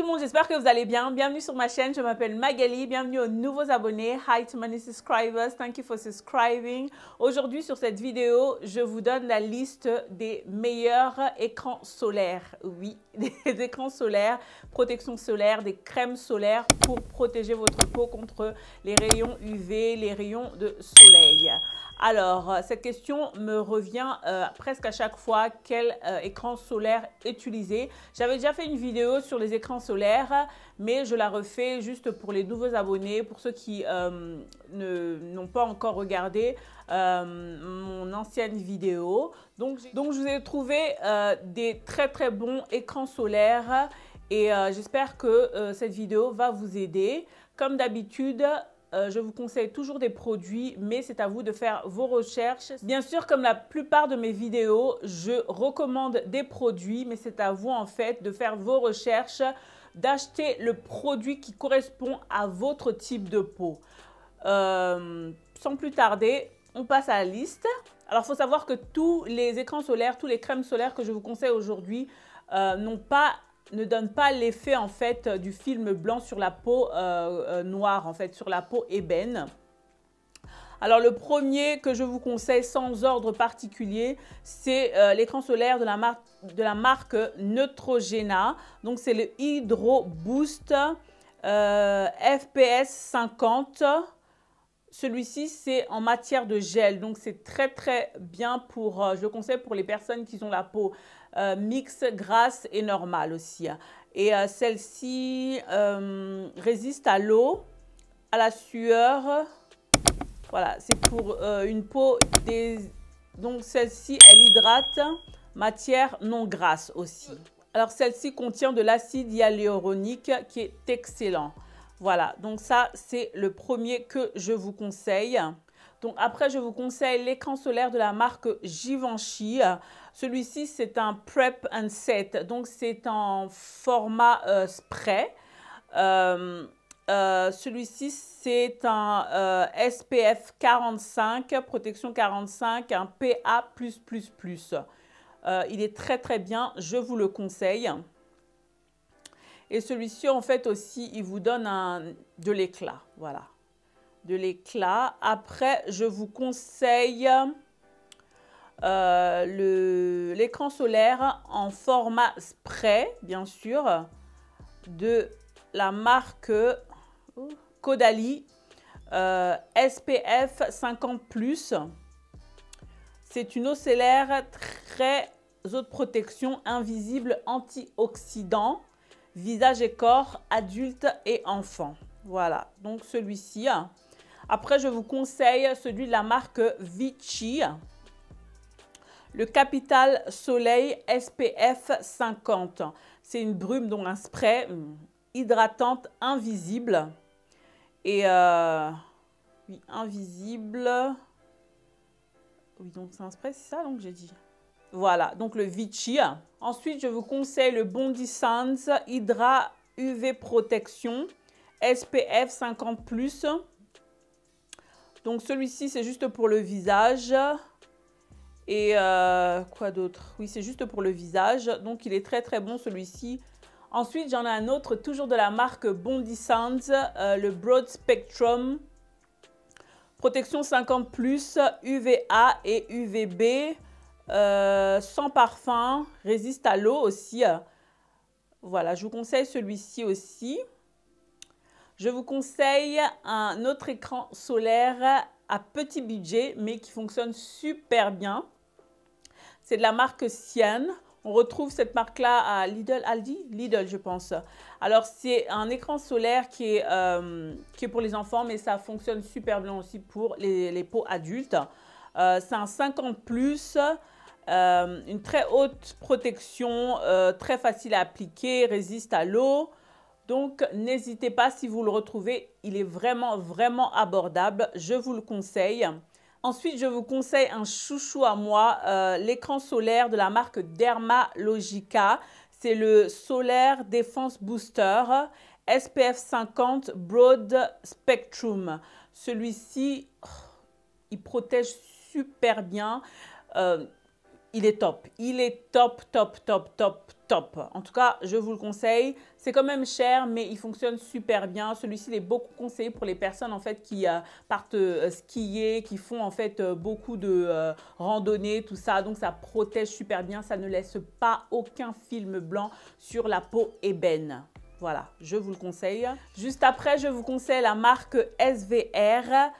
tout le monde, j'espère que vous allez bien. Bienvenue sur ma chaîne, je m'appelle Magali. Bienvenue aux nouveaux abonnés. Hi to many subscribers, thank you for subscribing. Aujourd'hui sur cette vidéo, je vous donne la liste des meilleurs écrans solaires. Oui, des écrans solaires, protection solaire, des crèmes solaires pour protéger votre peau contre les rayons UV, les rayons de soleil. Alors, euh, cette question me revient euh, presque à chaque fois. Quel euh, écran solaire utiliser J'avais déjà fait une vidéo sur les écrans solaires, mais je la refais juste pour les nouveaux abonnés, pour ceux qui n'ont pas encore regardé mon ancienne vidéo. Donc, donc, je vous ai trouvé des très très bons écrans solaires et j'espère que cette vidéo va vous aider. Comme d'habitude, euh, je vous conseille toujours des produits, mais c'est à vous de faire vos recherches. Bien sûr, comme la plupart de mes vidéos, je recommande des produits, mais c'est à vous en fait de faire vos recherches, d'acheter le produit qui correspond à votre type de peau. Euh, sans plus tarder, on passe à la liste. Alors, il faut savoir que tous les écrans solaires, tous les crèmes solaires que je vous conseille aujourd'hui euh, n'ont pas ne donne pas l'effet en fait euh, du film blanc sur la peau euh, euh, noire, en fait, sur la peau ébène. Alors le premier que je vous conseille sans ordre particulier, c'est l'écran solaire de la, marque, de la marque Neutrogena. Donc c'est le Hydro Boost FPS 50. Celui-ci, c'est en matière de gel, donc c'est très très bien pour, je le conseille pour les personnes qui ont la peau euh, Mix, grasse et normale aussi. Hein. Et euh, celle-ci euh, résiste à l'eau, à la sueur. Voilà, c'est pour une peau des... Donc celle-ci, elle hydrate, hein, matière non grasse aussi. Alors celle-ci contient de l'acide hyaluronique qui est excellent. Voilà, donc ça c'est le premier que je vous conseille. Donc après, je vous conseille l'écran solaire de la marque Givenchy. Celui-ci, c'est un prep and set. Donc c'est en format euh, spray. Euh, euh, celui-ci, c'est un SPF 45, protection 45, un PA++. il est très très bien, je vous le conseille. Et celui-ci, en fait, aussi, il vous donne de l'éclat. Voilà de l'éclat. Après, je vous conseille euh, l'écran solaire en format spray, bien sûr, de la marque oh, Kodali euh, SPF 50+. C'est une eau solaire très haute protection invisible antioxydant, visage et corps, adultes et enfants. Voilà, donc celui-ci, hein, après, je vous conseille celui de la marque Vichy. Le Capital Soleil SPF 50. C'est une brume, donc un spray euh, hydratante invisible. Et euh, oui, invisible. Oui, donc c'est un spray, c'est ça donc j'ai dit. Voilà, donc le Vichy. Ensuite, je vous conseille le Bondi Sands Hydra UV Protection SPF 50+. Donc celui-ci, c'est juste pour le visage. Et euh, quoi d'autre Oui, c'est juste pour le visage. Donc il est très très bon celui-ci. Ensuite, j'en ai un autre, toujours de la marque Bondi Sands, euh, le Broad Spectrum. Protection 50 UVA et UVB. Euh, sans parfum, résiste à l'eau aussi. Voilà, je vous conseille celui-ci aussi. Je vous conseille un autre écran solaire à petit budget, mais qui fonctionne super bien. C'est de la marque Sienne. On retrouve cette marque-là à Lidl, Aldi, Lidl, je pense. Alors, c'est un écran solaire qui est, euh, pour les enfants, mais ça fonctionne super bien aussi pour les, peaux adultes. Euh, c'est un 50+, plus, euh, une très haute protection, très facile à appliquer, résiste à l'eau. Donc, n'hésitez pas si vous le retrouvez. Il est vraiment, vraiment abordable. Je vous le conseille. Ensuite, je vous conseille un chouchou à moi, euh, l'écran solaire de la marque Dermalogica. C'est le Solaire Defense Booster SPF 50 Broad Spectrum. Celui-ci, oh, il protège super bien. Euh, il est top. Il est top, top, top, top, top. En tout cas, je vous le conseille. C'est quand même cher, mais il fonctionne super bien. Celui-ci, il est beaucoup conseillé pour les personnes en fait qui euh, partent euh, skier, qui font en fait euh, beaucoup de randonnées, tout ça. Donc, ça protège super bien. Ça ne laisse pas aucun film blanc sur la peau ébène. Voilà, je vous le conseille. Juste après, je vous conseille la marque SVR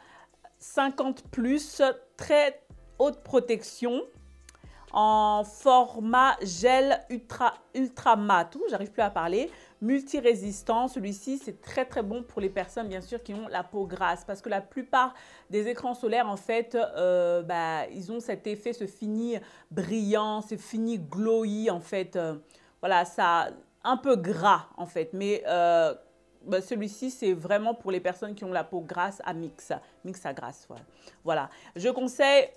50+, très haute protection en format gel ultra, ultra mat. J'arrive plus à parler. Multirésistant, celui-ci c'est très très bon pour les personnes bien sûr qui ont la peau grasse parce que la plupart des écrans solaires en fait euh, bah, ils ont cet effet, ce fini brillant, ce fini glowy en fait. Euh, voilà, ça un peu gras en fait, mais euh, bah, celui-ci, c'est vraiment pour les personnes qui ont la peau grasse à mix. Mix à grasse, Voilà. Je conseille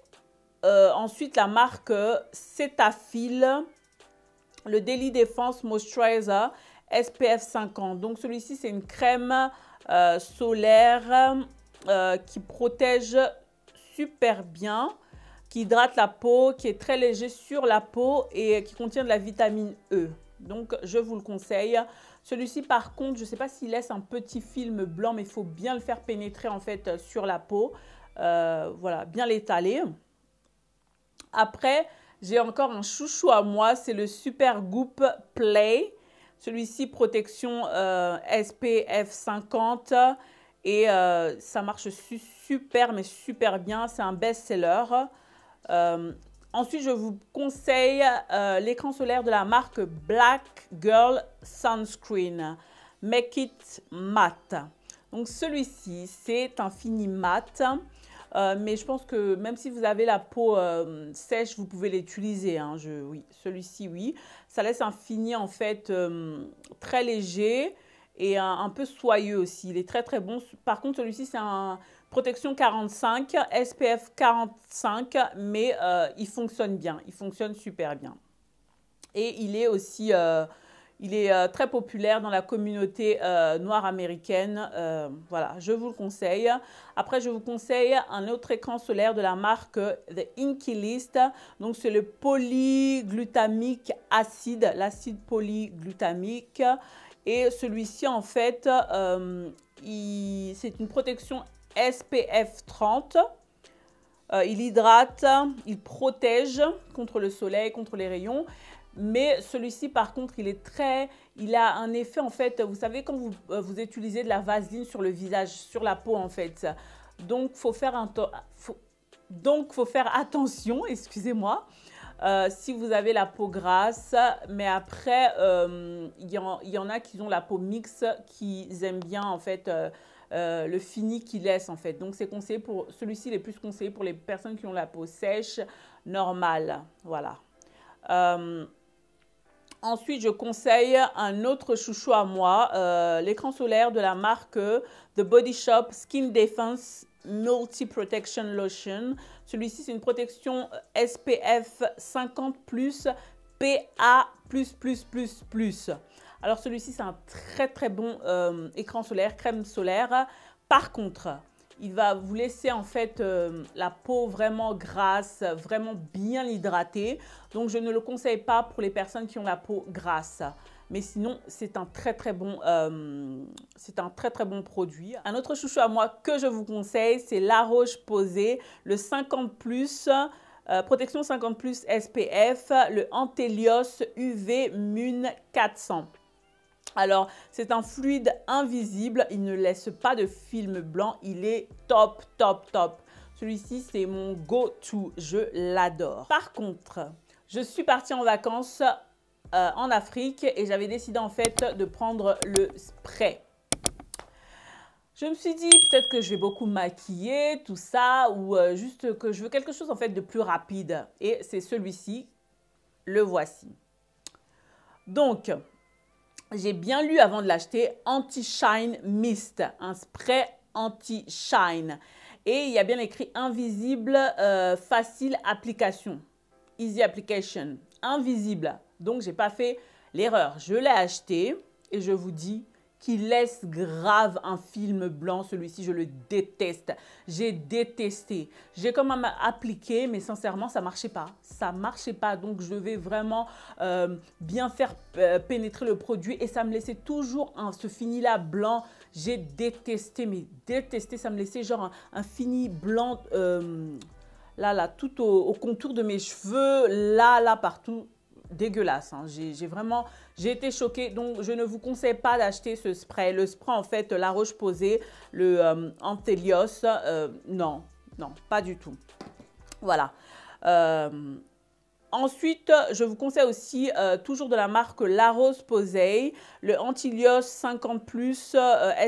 euh, ensuite, la marque euh, Cetaphil, le Daily Defense Moisturizer SPF 50. Donc, celui-ci, c'est une crème euh, solaire qui protège super bien, qui hydrate la peau, qui est très léger sur la peau et qui contient de la vitamine E. Donc, je vous le conseille. Celui-ci, par contre, je ne sais pas s'il laisse un petit film blanc, mais il faut bien le faire pénétrer, en fait, sur la peau. voilà, bien l'étaler. Après, j'ai encore un chouchou à moi, c'est le Super Goop Play. Celui-ci, protection euh, SPF 50. Et euh, ça marche super, mais super bien. C'est un best-seller. Euh, ensuite, je vous conseille l'écran solaire de la marque Black Girl Sunscreen. Make It Matte. Donc celui-ci, c'est un fini matte. Euh, mais je pense que même si vous avez la peau euh, sèche, vous pouvez l'utiliser. Hein. oui, celui-ci, oui. Ça laisse un fini en fait euh, très léger et un, un, peu soyeux aussi. Il est très très bon. Par contre, celui-ci, c'est un protection 45, SPF 45, mais il fonctionne bien. Il fonctionne super bien. Et il est aussi... Il est euh, très populaire dans la communauté euh, noire américaine. Euh, voilà, je vous le conseille. Après, je vous conseille un autre écran solaire de la marque The Inky List. Donc, c'est le polyglutamique acide, l'acide polyglutamique. Et celui-ci, en fait, c'est une protection SPF 30. il hydrate, il protège contre le soleil, contre les rayons. Mais celui-ci, par contre, il est très... Il a un effet, en fait, vous savez, quand vous, euh, utilisez de la vaseline sur le visage, sur la peau, en fait. Donc, faut faire faut, faire attention, excusez-moi, euh, si vous avez la peau grasse. Mais après, euh, il y, en a qui ont la peau mixte, qui aiment bien, en fait... le fini qu'ils laisse en fait. Donc c'est conseillé pour celui-ci, il est plus conseillé pour les personnes qui ont la peau sèche, normale. Voilà. Euh, Ensuite, je conseille un autre chouchou à moi, euh, l'écran solaire de la marque euh, The Body Shop Skin Defense Multi Protection Lotion. Celui-ci, c'est une protection SPF 50 PA. Alors celui-ci, c'est un très très bon euh, écran solaire, crème solaire. Par contre, il va vous laisser en fait euh, la peau vraiment grasse, vraiment bien hydratée. Donc je ne le conseille pas pour les personnes qui ont la peau grasse. Mais sinon, c'est un très très bon, euh, c'est un très très bon produit. Un autre chouchou à moi que je vous conseille, c'est La Roche Posée, le 50 euh, protection 50 SPF, le Antelios UV Mune 400. Alors, c'est un fluide invisible, il ne laisse pas de film blanc, il est top, top, top. Celui-ci, c'est mon go-to, je l'adore. Par contre, je suis partie en vacances euh, en Afrique et j'avais décidé en fait de prendre le spray. Je me suis dit peut-être que je vais beaucoup maquiller, tout ça, ou euh, juste que je veux quelque chose en fait de plus rapide. Et c'est celui-ci, le voici. Donc, j'ai bien lu avant de l'acheter Anti-Shine Mist, un spray anti-shine. Et il y a bien écrit invisible, euh, facile application. Easy application. Invisible. Donc, j'ai pas fait l'erreur. Je l'ai acheté et je vous dis qui laisse grave un film blanc. Celui-ci, je le déteste. J'ai détesté. J'ai quand même appliqué, mais sincèrement, ça marchait pas. Ça marchait pas. Donc, je vais vraiment euh, bien faire euh, pénétrer le produit et ça me laissait toujours un, ce fini-là blanc. J'ai détesté, mais détesté, ça me laissait genre un, fini blanc. Euh, là, là, tout au, contour de mes cheveux, là, là, partout, dégueulasse. Hein. J'ai vraiment, j'ai été choquée. Donc, je ne vous conseille pas d'acheter ce spray. Le spray, en fait, la roche posée, le euh, Antelios, euh, non, non, pas du tout. Voilà. Euh, ensuite, je vous conseille aussi toujours de la marque La Rose Posay, le Antilios 50 plus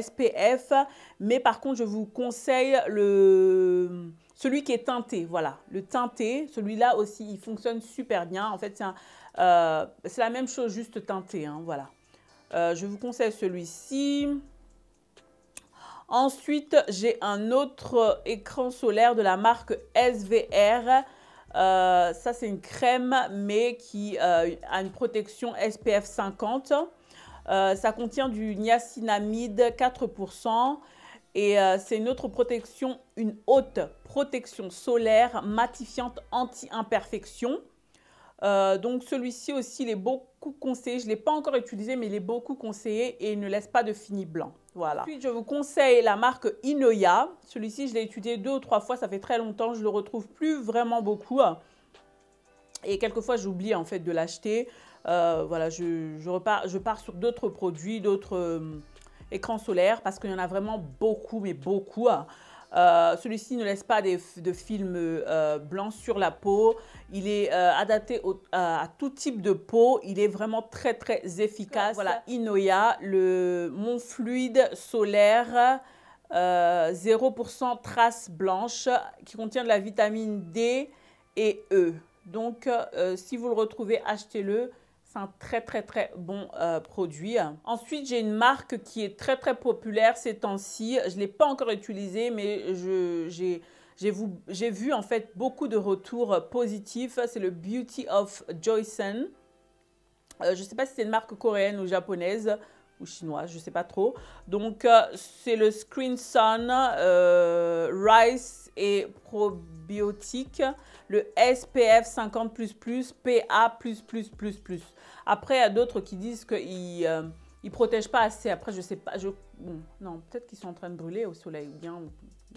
SPF. Mais par contre, je vous conseille le celui qui est teinté, voilà, le teinté, celui-là aussi, il fonctionne super bien. En fait, c'est un, euh, c'est la même chose, juste teinté. Hein, voilà. Euh, je vous conseille celui-ci. Ensuite, j'ai un autre écran solaire de la marque SVR. Euh, ça, c'est une crème, mais qui a une protection SPF 50. ça contient du niacinamide 4%. Et c'est une autre protection, une haute protection solaire matifiante anti-imperfection. Euh, donc celui-ci aussi, il est beaucoup conseillé. Je ne l'ai pas encore utilisé, mais il est beaucoup conseillé et il ne laisse pas de fini blanc. Voilà. Ensuite, je vous conseille la marque Inoya. Celui-ci, je l'ai étudié deux ou trois fois. Ça fait très longtemps. Je ne le retrouve plus vraiment beaucoup. Et quelquefois, j'oublie en fait de l'acheter. Euh, voilà, je, je, pars sur d'autres produits, d'autres euh, écrans solaires parce qu'il y en a vraiment beaucoup, mais beaucoup. Euh, celui-ci ne laisse pas de film euh, blanc sur la peau. Il est euh, adapté à tout type de peau. Il est vraiment très, très efficace. Voilà, Inoya, le, mon fluide solaire. 0% trace blanche qui contient de la vitamine D et E. Donc, si vous le retrouvez, achetez-le un très très très bon euh, produit. Ensuite, j'ai une marque qui est très très populaire ces temps-ci. Je ne l'ai pas encore utilisée, mais j'ai... vu en fait beaucoup de retours positifs. C'est le Beauty of Joyson. Euh, je ne sais pas si c'est une marque coréenne ou japonaise ou chinoise, je sais pas trop. Donc, euh, c'est le Screen Sun euh, Rice et probiotique, le SPF 50++, PA++++. Après, il y a d'autres qui disent qu'ils ne euh, protègent pas assez. Après, je sais pas. Je... Non, peut-être qu'ils sont en train de brûler au soleil ou bien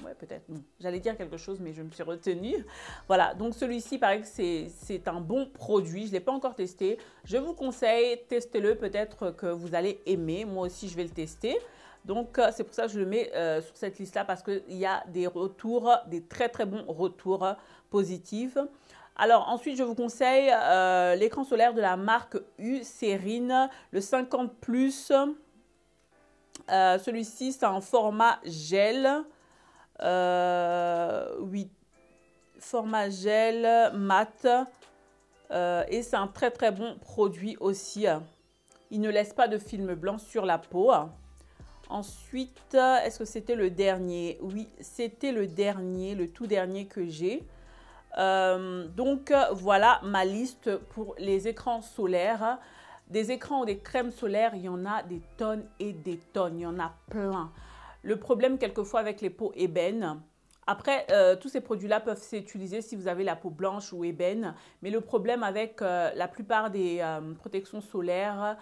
Ouais, peut-être. J'allais dire quelque chose, mais je me suis retenue. Voilà, donc celui-ci, paraît que c'est un bon produit. Je ne l'ai pas encore testé. Je vous conseille, testez-le. Peut-être que vous allez aimer. Moi aussi, je vais le tester. Donc, euh, c'est pour ça que je le mets euh, sur cette liste-là parce qu'il y a des retours, des très très bons retours positifs. Alors ensuite, je vous conseille euh, l'écran solaire de la marque U le 50 Celui-ci, c'est en format gel. Euh, oui, format gel, mat. Euh, et c'est un très très bon produit aussi. Il ne laisse pas de film blanc sur la peau. Ensuite, est-ce que c'était le dernier Oui, c'était le dernier, le tout dernier que j'ai. Euh, donc voilà ma liste pour les écrans solaires. Des écrans ou des crèmes solaires, il y en a des tonnes et des tonnes. Il y en a plein. Le problème quelquefois avec les peaux ébènes, après, euh, tous ces produits-là peuvent s'utiliser si vous avez la peau blanche ou ébène, mais le problème avec euh, la plupart des euh, protections solaires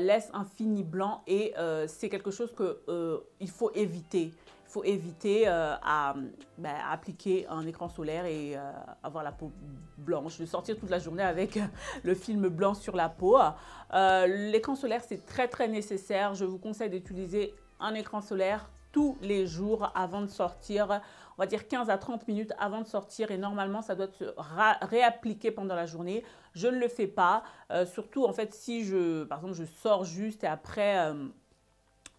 laisse un fini blanc et c'est quelque chose qu'il faut éviter. Il faut éviter à, bah, appliquer un écran solaire et avoir la peau blanche, de sortir toute la journée avec le film blanc sur la peau. L'écran solaire, c'est très très nécessaire. Je vous conseille d'utiliser un écran solaire tous les jours avant de sortir, on va dire 15 à 30 minutes avant de sortir et normalement ça doit se réappliquer pendant la journée. Je ne le fais pas, euh, surtout en fait si je, par exemple, je sors juste et après euh,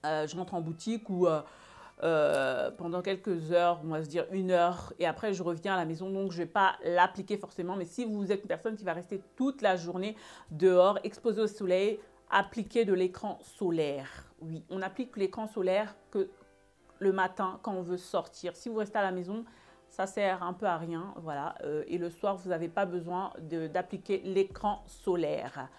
euh, je rentre en boutique ou pendant quelques heures, on va se dire une heure et après je reviens à la maison donc je ne vais pas l'appliquer forcément. Mais si vous êtes une personne qui va rester toute la journée dehors, exposée au soleil, appliquez de l'écran solaire. Oui, on applique l'écran solaire que le matin quand on veut sortir. Si vous restez à la maison, ça sert un peu à rien, voilà. Euh, et le soir, vous n'avez pas besoin d'appliquer l'écran solaire.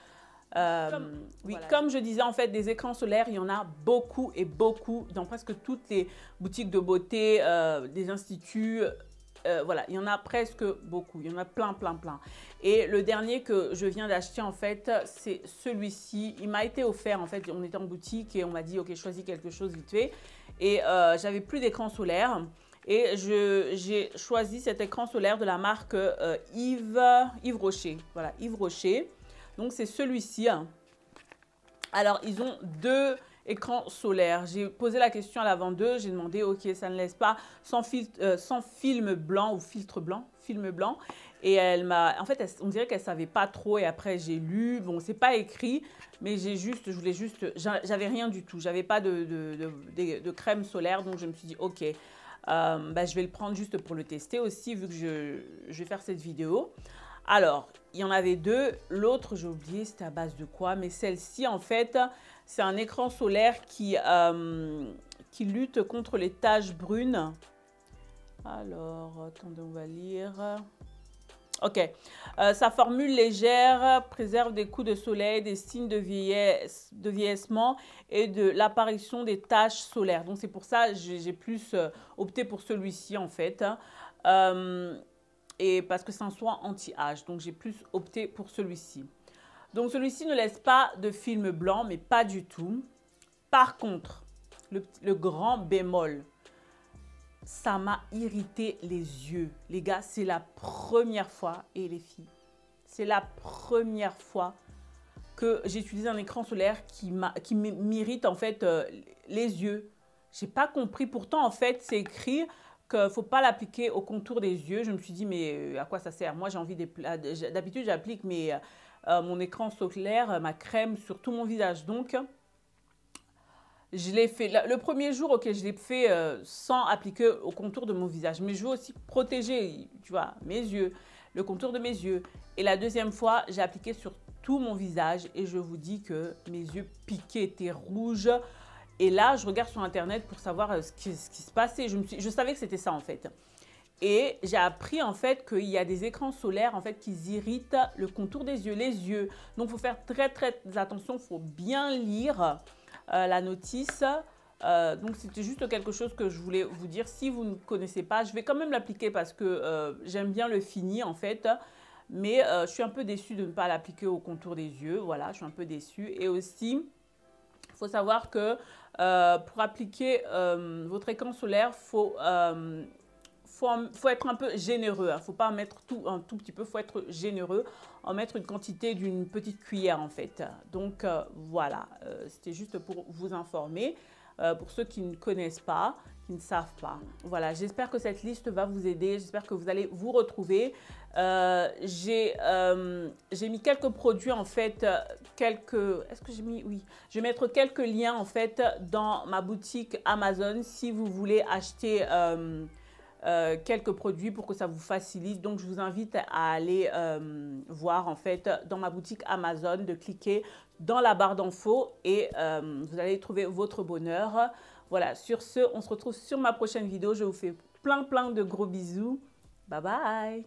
Euh, comme, oui, comme je disais, en fait, des écrans solaires, il y en a beaucoup et beaucoup dans presque toutes les boutiques de beauté, euh, des instituts, euh, voilà, il y en a presque beaucoup. Il y en a plein, plein, plein. Et le dernier que je viens d'acheter, en fait, c'est celui-ci. Il m'a été offert, en fait, on était en boutique et on m'a dit, OK, choisis quelque chose vite fait. Et euh, j'avais plus d'écran solaire. Et j'ai choisi cet écran solaire de la marque euh, Yves, Yves Rocher. Voilà, Yves Rocher. Donc, c'est celui-ci. Hein. Alors, ils ont deux écran solaire. J'ai posé la question à la vendeuse, j'ai demandé, ok, ça ne laisse pas sans, euh, sans film blanc ou filtre blanc, film blanc. Et elle m'a, en fait, on dirait qu'elle savait pas trop. Et après, j'ai lu. Bon, c'est pas écrit, mais j'ai juste, je voulais juste, j'avais rien du tout. J'avais pas de de, crème solaire, donc je me suis dit, ok, euh, bah, je vais le prendre juste pour le tester aussi, vu que je, je vais faire cette vidéo. Alors, il y en avait deux. L'autre, j'ai oublié, c'était à base de quoi. Mais celle-ci, en fait, c'est un écran solaire euh, qui, lutte contre les taches brunes. Alors, attendez, on va lire. Ok. Euh, sa formule légère préserve des coups de soleil, des signes de, vieillesse, vieillissement et de l'apparition des taches solaires. Donc, c'est pour ça que j'ai plus euh, opté pour celui-ci, en fait. Hein. et parce que c'est un soin anti-âge. Donc, j'ai plus opté pour celui-ci. Donc celui-ci ne laisse pas de film blanc, mais pas du tout. Par contre, le, grand bémol, ça m'a irrité les yeux. Les gars, c'est la première fois, et les filles, c'est la première fois que j'ai utilisé un écran solaire qui m'irrite en fait euh, les yeux. J'ai pas compris. Pourtant, en fait, c'est écrit qu'il ne faut pas l'appliquer au contour des yeux. Je me suis dit, mais euh, à quoi ça sert Moi, j'ai envie des... D'habitude, j'applique euh, mon écran solaire, euh, ma crème sur tout mon visage. Donc, je l'ai fait... Le premier jour, ok, je l'ai fait sans appliquer au contour de mon visage. Mais je veux aussi protéger, tu vois, mes yeux, le contour de mes yeux. Et la deuxième fois, j'ai appliqué sur tout mon visage. Et je vous dis que mes yeux piquaient, étaient rouges. Et là, je regarde sur Internet pour savoir euh, ce qui, se passait. Je, je savais que c'était ça, en fait. Et j'ai appris en fait qu'il y a des écrans solaires en fait qui irritent le contour des yeux, les yeux. Donc il faut faire très très attention, il faut bien lire euh, la notice. Euh, donc c'était juste quelque chose que je voulais vous dire. Si vous ne connaissez pas, je vais quand même l'appliquer parce que j'aime bien le fini en fait. Mais je suis un peu déçue de ne pas l'appliquer au contour des yeux. Voilà, je suis un peu déçue. Et aussi, il faut savoir que euh, pour appliquer votre écran solaire, il faut, être un peu généreux. Il hein. ne faut pas en mettre tout, un tout petit peu, il faut être généreux. En mettre une quantité d'une petite cuillère en fait. Donc euh, voilà, euh, c'était juste pour vous informer. pour ceux qui ne connaissent pas, ne savent pas. Voilà, j'espère que cette liste va vous aider, j'espère que vous allez vous retrouver. Euh, euh, j'ai mis quelques produits en fait, quelques... Est-ce que j'ai mis... Oui. Je vais mettre quelques liens en fait dans ma boutique Amazon si vous voulez acheter euh, euh, quelques produits pour que ça vous facilite. Donc, je vous invite à aller voir en fait dans ma boutique Amazon, de cliquer dans la barre d'infos et vous allez trouver votre bonheur. Voilà, sur ce, on se retrouve sur ma prochaine vidéo. Je vous fais plein plein de gros bisous. Bye bye